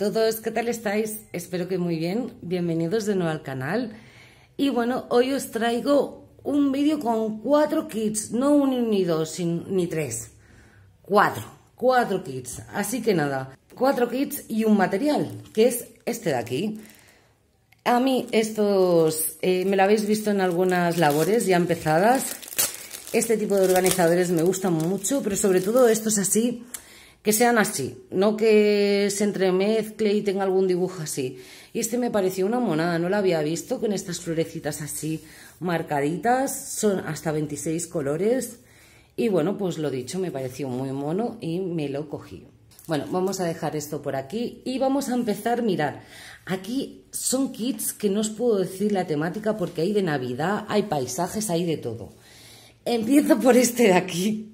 todos, ¿qué tal estáis? Espero que muy bien, bienvenidos de nuevo al canal. Y bueno, hoy os traigo un vídeo con cuatro kits, no uno ni dos, ni tres, cuatro, cuatro kits. Así que nada, cuatro kits y un material, que es este de aquí. A mí estos, eh, me lo habéis visto en algunas labores ya empezadas. Este tipo de organizadores me gustan mucho, pero sobre todo estos así que sean así, no que se entremezcle y tenga algún dibujo así. Y este me pareció una monada, no la había visto con estas florecitas así marcaditas, son hasta 26 colores. Y bueno, pues lo dicho, me pareció muy mono y me lo cogí. Bueno, vamos a dejar esto por aquí y vamos a empezar, mirar, aquí son kits que no os puedo decir la temática porque hay de Navidad, hay paisajes, hay de todo. Empiezo por este de aquí,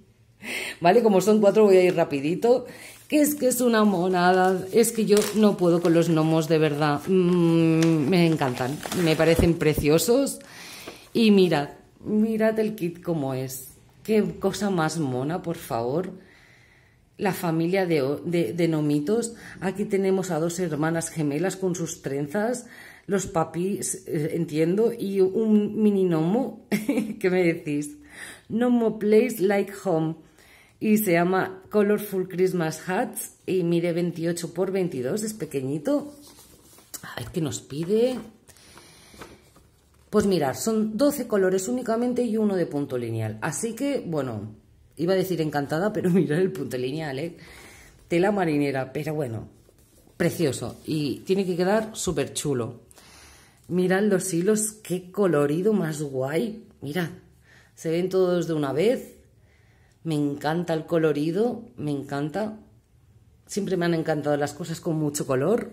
¿Vale? Como son cuatro voy a ir rapidito. Que es que es una monada, es que yo no puedo con los gnomos, de verdad. Mm, me encantan, me parecen preciosos. Y mirad, mirad el kit como es. Qué cosa más mona, por favor. La familia de, de, nomitos. Aquí tenemos a dos hermanas gemelas con sus trenzas los papis, eh, entiendo, y un mini gnomo. ¿Qué me decís? Nomo place like home y se llama Colorful Christmas Hats y mide 28 por 22, es pequeñito. A que nos pide. Pues mirar, son 12 colores únicamente y uno de punto lineal. Así que, bueno, iba a decir encantada, pero mira el punto lineal, ¿eh? Tela marinera, pero bueno, precioso. Y tiene que quedar súper chulo. Mirad los hilos, qué colorido más guay. Mirad, se ven todos de una vez me encanta el colorido, me encanta. Siempre me han encantado las cosas con mucho color.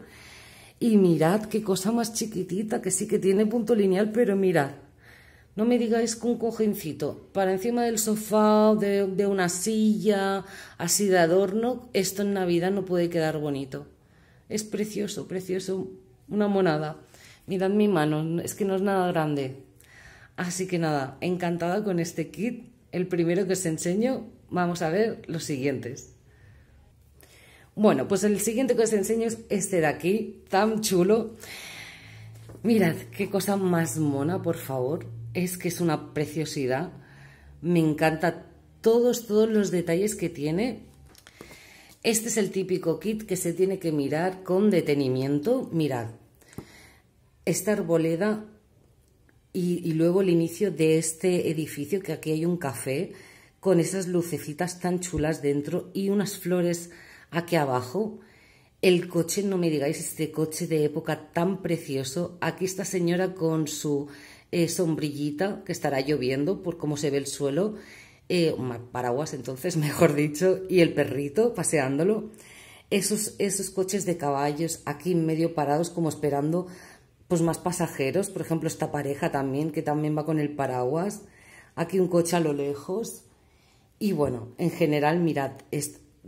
Y mirad qué cosa más chiquitita, que sí que tiene punto lineal, pero mirad. No me digáis que un cojencito para encima del sofá, de, de una silla, así de adorno, esto en Navidad no puede quedar bonito. Es precioso, precioso, una monada. Mirad mi mano, es que no es nada grande. Así que nada, encantada con este kit el primero que os enseño, vamos a ver los siguientes. Bueno, pues el siguiente que os enseño es este de aquí, tan chulo. Mirad, qué cosa más mona, por favor. Es que es una preciosidad. Me encanta todos, todos los detalles que tiene. Este es el típico kit que se tiene que mirar con detenimiento. Mirad, esta arboleda y, luego el inicio de este edificio, que aquí hay un café con esas lucecitas tan chulas dentro y unas flores aquí abajo. El coche, no me digáis, este coche de época tan precioso. Aquí esta señora con su eh, sombrillita, que estará lloviendo por cómo se ve el suelo. Eh, paraguas entonces, mejor dicho, y el perrito paseándolo. Esos, esos coches de caballos aquí medio parados como esperando pues más pasajeros, por ejemplo esta pareja también, que también va con el paraguas, aquí un coche a lo lejos, y bueno, en general mirad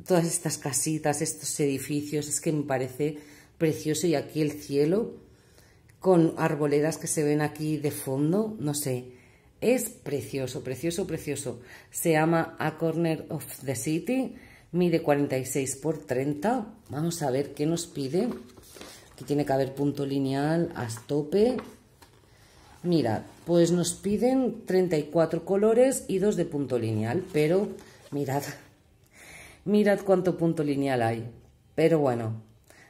todas estas casitas, estos edificios, es que me parece precioso, y aquí el cielo, con arboledas que se ven aquí de fondo, no sé, es precioso, precioso, precioso, se llama A Corner of the City, mide 46 por 30, vamos a ver qué nos pide... Que tiene que haber punto lineal a tope. Mira, pues nos piden 34 colores y dos de punto lineal, pero mirad, mirad cuánto punto lineal hay. Pero bueno,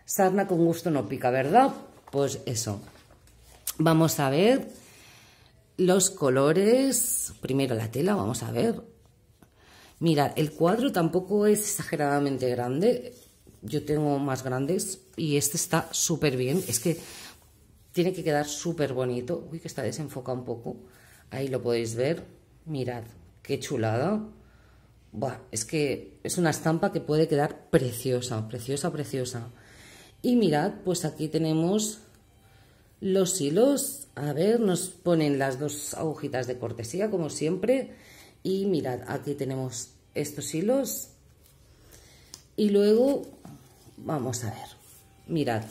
sarna con gusto no pica, ¿verdad? Pues eso. Vamos a ver los colores. Primero la tela, vamos a ver. Mirad, el cuadro tampoco es exageradamente grande yo tengo más grandes y este está súper bien. Es que tiene que quedar súper bonito. Uy, que está desenfocado un poco. Ahí lo podéis ver. Mirad, qué chulada. es que es una estampa que puede quedar preciosa, preciosa, preciosa. Y mirad, pues aquí tenemos los hilos. A ver, nos ponen las dos agujitas de cortesía, como siempre. Y mirad, aquí tenemos estos hilos y luego, vamos a ver, mirad.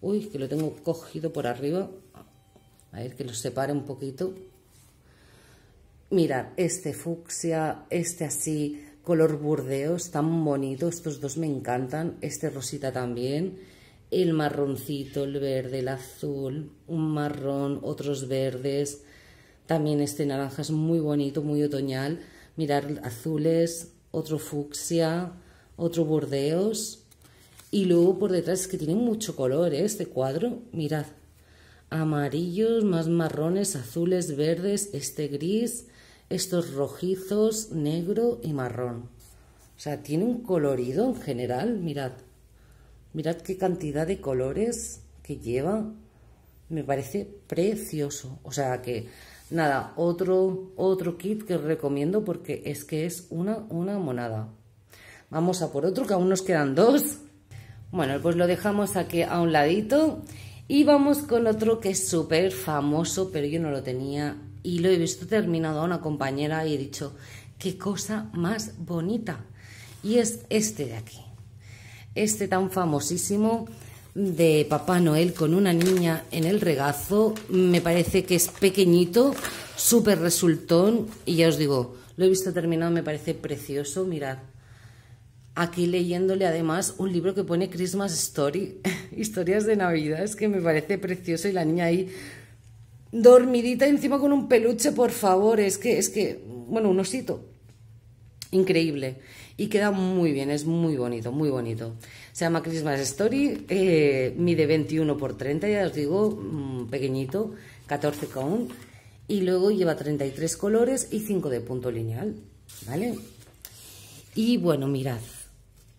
Uy, que lo tengo cogido por arriba. A ver, que lo separe un poquito. Mirad, este fucsia, este así, color burdeos, tan bonito. Estos dos me encantan. Este rosita también. El marroncito, el verde, el azul, un marrón, otros verdes. También este naranja es muy bonito, muy otoñal. mirad, azules, otro fucsia, otro bordeos Y luego por detrás es que tiene mucho color ¿eh? este cuadro. Mirad, amarillos, más marrones, azules, verdes, este gris, estos rojizos, negro y marrón. O sea, tiene un colorido en general, mirad. Mirad qué cantidad de colores que lleva. Me parece precioso. O sea que, nada, otro, otro kit que os recomiendo porque es que es una, una monada. Vamos a por otro, que aún nos quedan dos. Bueno, pues lo dejamos aquí a un ladito. Y vamos con otro que es súper famoso, pero yo no lo tenía. Y lo he visto terminado a una compañera y he dicho, qué cosa más bonita. Y es este de aquí. Este tan famosísimo de Papá Noel con una niña en el regazo. Me parece que es pequeñito, súper resultón. Y ya os digo, lo he visto terminado, me parece precioso. Mirad aquí leyéndole además un libro que pone Christmas Story, historias de Navidad, es que me parece precioso y la niña ahí dormidita encima con un peluche, por favor, es que, es que, bueno, un osito, increíble. Y queda muy bien, es muy bonito, muy bonito. Se llama Christmas Story, eh, mide 21 por 30, ya os digo, mm, pequeñito, 14 con. Y luego lleva 33 colores y 5 de punto lineal, ¿vale? Y bueno, mirad,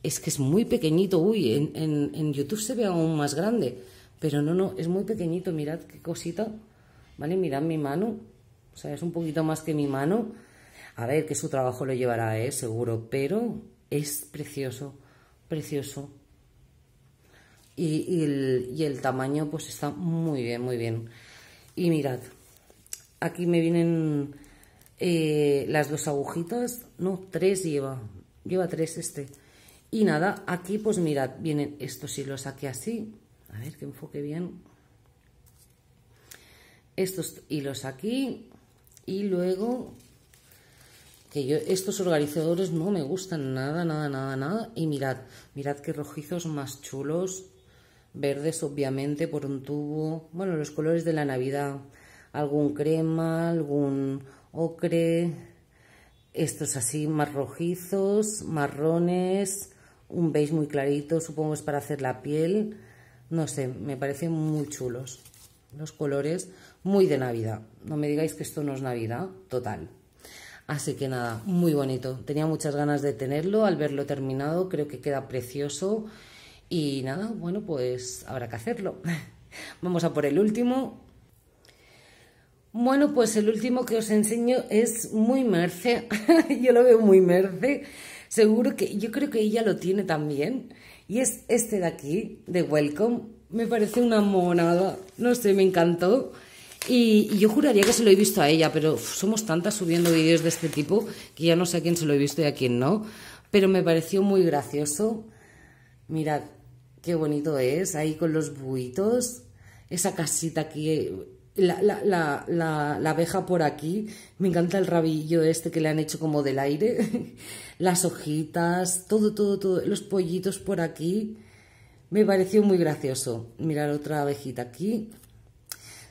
es que es muy pequeñito, uy, en, YouTube se ve aún más grande, pero no, no, es muy pequeñito, mirad qué cosita, ¿vale? Mirad mi mano, o sea, es un poquito más que mi mano, a ver, que su trabajo lo llevará, ¿eh? Seguro, pero es precioso, precioso. Y, el, tamaño pues está muy bien, muy bien. Y mirad, aquí me vienen eh, las dos agujitas, no, tres lleva, lleva tres este y nada, aquí pues mirad, vienen estos hilos aquí así. A ver que enfoque bien. Estos hilos aquí. Y luego, que yo estos organizadores no me gustan nada, nada, nada, nada. Y mirad, mirad qué rojizos más chulos. Verdes, obviamente, por un tubo. Bueno, los colores de la Navidad. Algún crema, algún ocre. Estos así más rojizos, marrones un beige muy clarito, supongo es para hacer la piel, no sé, me parecen muy chulos los colores, muy de Navidad, no me digáis que esto no es Navidad, total. Así que nada, muy bonito, tenía muchas ganas de tenerlo, al verlo terminado creo que queda precioso y nada, bueno pues habrá que hacerlo. Vamos a por el último, bueno, pues el último que os enseño es muy merce. Yo lo veo muy merce. Seguro que yo creo que ella lo tiene también. Y es este de aquí, de Welcome. Me parece una monada. No sé, me encantó. Y, yo juraría que se lo he visto a ella, pero somos tantas subiendo vídeos de este tipo que ya no sé a quién se lo he visto y a quién no. Pero me pareció muy gracioso. Mirad, qué bonito es, ahí con los buitos. Esa casita que la, la, la, la, abeja por aquí, me encanta el rabillo este que le han hecho como del aire, las hojitas, todo, todo, todo, los pollitos por aquí, me pareció muy gracioso. Mirar otra abejita aquí,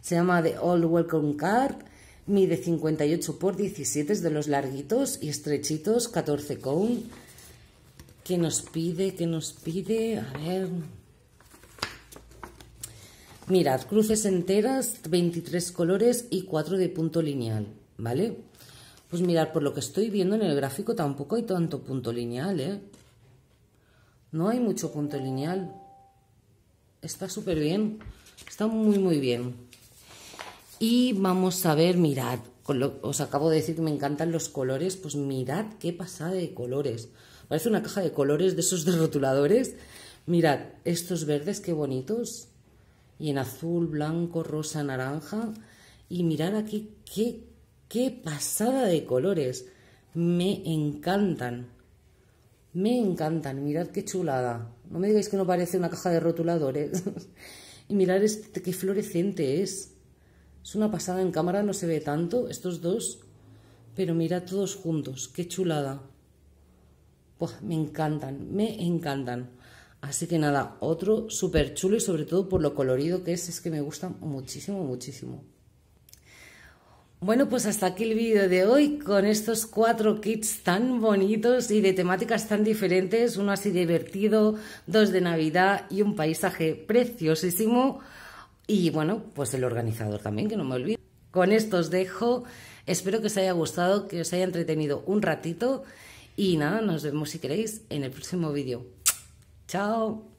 se llama The All Welcome Card, mide 58 por 17, es de los larguitos y estrechitos, 14 con. que nos pide? que nos pide? A ver, Mirad, cruces enteras, 23 colores y 4 de punto lineal, ¿vale? Pues mirad, por lo que estoy viendo en el gráfico tampoco hay tanto punto lineal, ¿eh? No hay mucho punto lineal. Está súper bien. Está muy, muy bien. Y vamos a ver, mirad, os acabo de decir que me encantan los colores, pues mirad qué pasada de colores. Parece una caja de colores de esos de rotuladores. Mirad, estos verdes, qué bonitos y en azul, blanco, rosa, naranja. Y mirad aquí qué, qué pasada de colores. Me encantan. Me encantan. Mirad qué chulada. No me digáis que no parece una caja de rotuladores. y mirad este, qué fluorescente es. Es una pasada. En cámara no se ve tanto estos dos. Pero mirad todos juntos. Qué chulada. pues me encantan. Me encantan. Así que nada, otro súper chulo y sobre todo por lo colorido que es, es que me gusta muchísimo, muchísimo. Bueno, pues hasta aquí el vídeo de hoy con estos cuatro kits tan bonitos y de temáticas tan diferentes, uno así divertido, dos de Navidad y un paisaje preciosísimo y bueno, pues el organizador también, que no me olvide. Con esto os dejo, espero que os haya gustado, que os haya entretenido un ratito y nada, nos vemos si queréis en el próximo vídeo. 走。